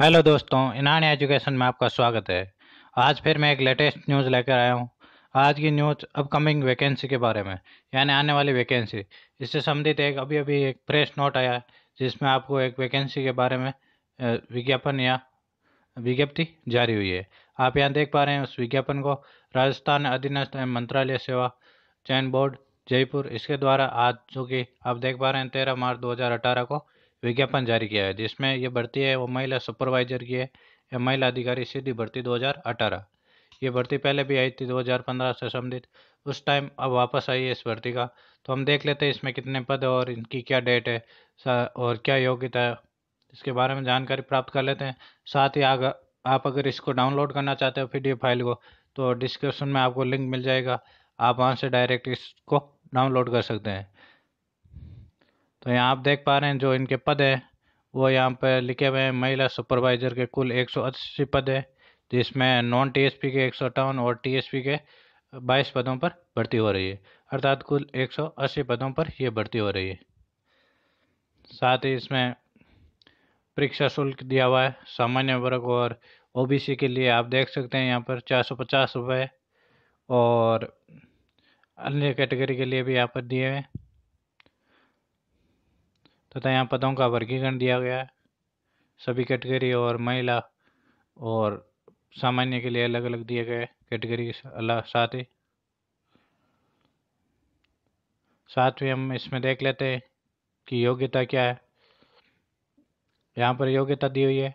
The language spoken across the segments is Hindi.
हेलो दोस्तों इनान एजुकेशन में आपका स्वागत है आज फिर मैं एक लेटेस्ट न्यूज़ लेकर आया हूँ आज की न्यूज़ अपकमिंग वैकेंसी के बारे में यानी आने वाली वैकेंसी इससे संबंधित एक अभी अभी एक प्रेस नोट आया जिसमें आपको एक वैकेंसी के बारे में विज्ञापन या विज्ञप्ति जारी हुई है आप यहाँ देख पा रहे हैं उस विज्ञापन को राजस्थान अधीनस्थ मंत्रालय सेवा चयन बोर्ड जयपुर इसके द्वारा आज जो कि आप देख पा रहे हैं तेरह मार्च दो को विज्ञापन जारी किया है जिसमें यह भर्ती है वो महिला सुपरवाइजर की है या महिला अधिकारी सीधी भर्ती 2018 ये भर्ती पहले भी आई थी 2015 से संबंधित उस टाइम अब वापस आई है इस भर्ती का तो हम देख लेते हैं इसमें कितने पद और इनकी क्या डेट है और क्या योग्यता है इसके बारे में जानकारी प्राप्त कर लेते हैं साथ ही आग आप अगर इसको डाउनलोड करना चाहते हो पी फाइल को तो डिस्क्रिप्शन में आपको लिंक मिल जाएगा आप वहाँ से डायरेक्ट इसको डाउनलोड कर सकते हैं तो यहाँ आप देख पा रहे हैं जो इनके पद है वो यहाँ पर लिखे हुए हैं महिला सुपरवाइजर के कुल एक पद है जिसमें नॉन टी के एक और टी के 22 पदों पर भर्ती हो रही है अर्थात कुल 180 पदों पर यह भर्ती हो रही है साथ ही इसमें परीक्षा शुल्क दिया हुआ है सामान्य वर्ग और ओबीसी के लिए आप देख सकते हैं यहाँ पर चार सौ पचास रुपये और अन्य कैटेगरी के लिए भी यहाँ पर दिए हैं तथा यहाँ पदों का वर्गीकरण दिया गया है सभी कैटेगरी और महिला और सामान्य के लिए अलग अलग दिए गए कैटेगरी अलग साथ ही साथ ही हम इसमें देख लेते हैं कि योग्यता क्या है यहाँ पर योग्यता दी हुई है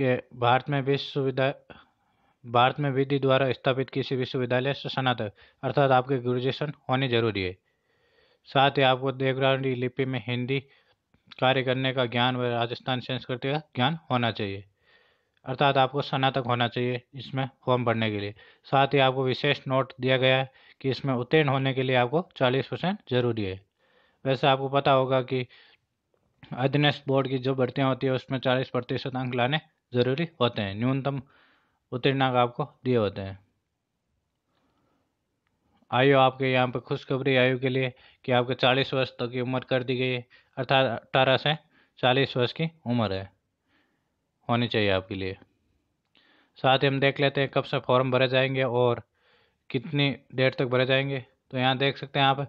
कि भारत में विश्वविद्यालय भारत में विधि द्वारा स्थापित किसी विश्वविद्यालय से स्नातक अर्थात आपके ग्रेजुएशन होनी जरूरी है साथ ही आपको देवरानी लिपि में हिंदी कार्य करने का ज्ञान व राजस्थान संस्कृति का ज्ञान होना चाहिए अर्थात आपको स्नातक होना चाहिए इसमें फॉर्म भरने के लिए साथ ही आपको विशेष नोट दिया गया है कि इसमें उत्तीर्ण होने के लिए आपको 40 परसेंट जरूरी है वैसे आपको पता होगा कि अधीनस्थ बोर्ड की जो भर्तियाँ होती है उसमें चालीस प्रतिशत अंक लाने जरूरी होते हैं न्यूनतम उत्तीर्णांक आपको दिए होते हैं आयु आपके यहाँ पर खुशखबरी आयु के लिए कि आपके चालीस वर्ष तक की उम्र कर दी गई है अर्थात अठारह से चालीस वर्ष की उम्र है होनी चाहिए आपके लिए साथ ही हम देख लेते हैं कब से फॉर्म भरे जाएंगे और कितनी देर तक भरे जाएंगे तो यहाँ देख सकते हैं आप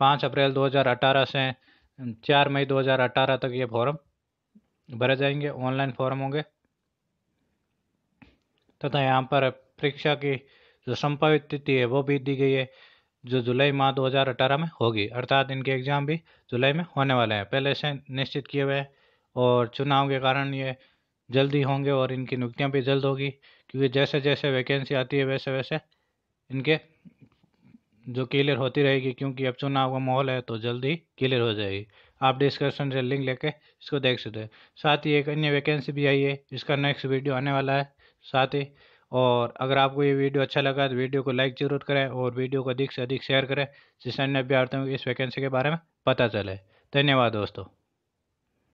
पाँच अप्रैल 2018 से चार मई 2018 तक ये फॉर्म भरे जाएंगे ऑनलाइन फॉर्म होंगे तथा यहाँ पर परीक्षा की जो संभावित तिथि है वो भी दी गई है जो जुलाई माह 2018 में होगी अर्थात इनके एग्ज़ाम भी जुलाई में होने वाले हैं पहले से निश्चित किए हुए हैं और चुनाव के कारण ये जल्दी होंगे और इनकी नियुक्तियाँ भी जल्द होगी क्योंकि जैसे जैसे वैकेंसी आती है वैसे वैसे इनके जो क्लियर होती रहेगी क्योंकि अब चुनाव का माहौल है तो जल्दी क्लियर हो जाएगी आप डिस्क्रिप्शन से लिंक लेके इसको देख सकते हैं साथ ही एक अन्य वैकेंसी भी आई है इसका नेक्स्ट वीडियो आने वाला है साथ ही और अगर आपको ये वीडियो अच्छा लगा तो वीडियो को लाइक ज़रूर करें और वीडियो को अधिक से अधिक शेयर करें जिससे अन्य अभ्यार्थियों को इस वैकेंसी के बारे में पता चले धन्यवाद दोस्तों